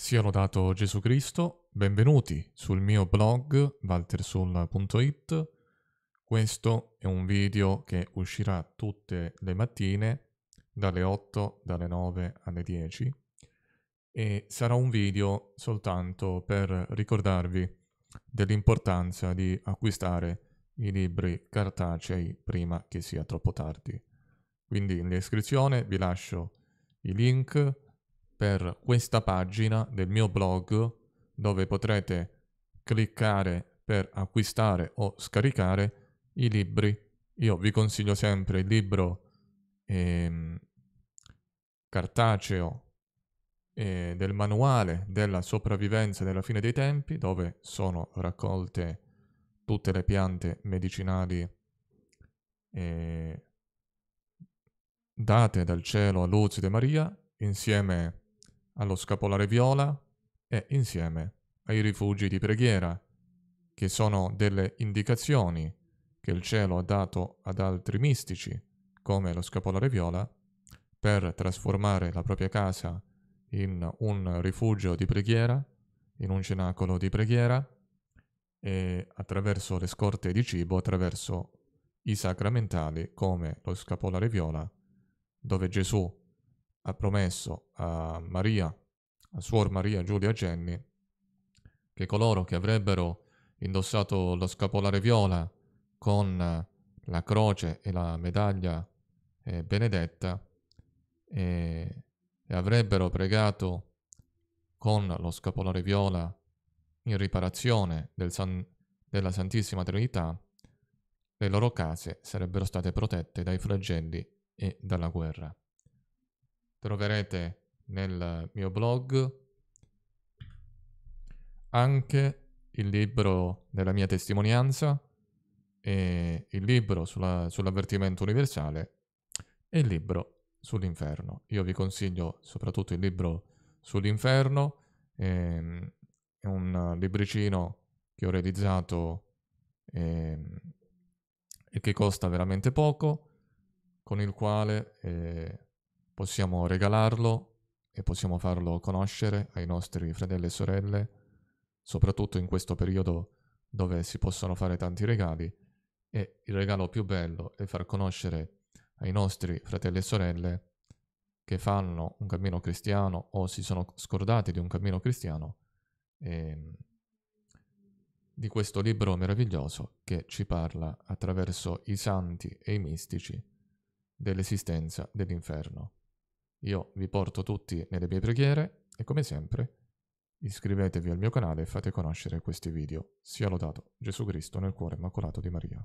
Sia lodato Gesù Cristo, benvenuti sul mio blog waltersoul.it. Questo è un video che uscirà tutte le mattine dalle 8, dalle 9 alle 10 e sarà un video soltanto per ricordarvi dell'importanza di acquistare i libri cartacei prima che sia troppo tardi. Quindi in descrizione vi lascio i link per questa pagina del mio blog dove potrete cliccare per acquistare o scaricare i libri. Io vi consiglio sempre il libro ehm, cartaceo eh, del manuale della sopravvivenza della fine dei tempi dove sono raccolte tutte le piante medicinali eh, date dal cielo a Luz e Maria insieme a allo scapolare viola e insieme ai rifugi di preghiera, che sono delle indicazioni che il cielo ha dato ad altri mistici, come lo scapolare viola, per trasformare la propria casa in un rifugio di preghiera, in un cenacolo di preghiera, e attraverso le scorte di cibo, attraverso i sacramentali come lo scapolare viola, dove Gesù ha promesso a Maria, a Suor Maria Giulia Genni, che coloro che avrebbero indossato lo scapolare viola con la croce e la medaglia eh, benedetta e, e avrebbero pregato con lo scapolare viola in riparazione del San, della Santissima Trinità, le loro case sarebbero state protette dai flagelli e dalla guerra troverete nel mio blog anche il libro della mia testimonianza e il libro sulla, sull'avvertimento universale e il libro sull'inferno. Io vi consiglio soprattutto il libro sull'inferno, ehm, è un libricino che ho realizzato ehm, e che costa veramente poco, con il quale eh, possiamo regalarlo e possiamo farlo conoscere ai nostri fratelli e sorelle, soprattutto in questo periodo dove si possono fare tanti regali e il regalo più bello è far conoscere ai nostri fratelli e sorelle che fanno un cammino cristiano o si sono scordati di un cammino cristiano eh, di questo libro meraviglioso che ci parla attraverso i santi e i mistici dell'esistenza dell'inferno. Io vi porto tutti nelle mie preghiere e come sempre iscrivetevi al mio canale e fate conoscere questi video. Sia lodato Gesù Cristo nel cuore immacolato di Maria.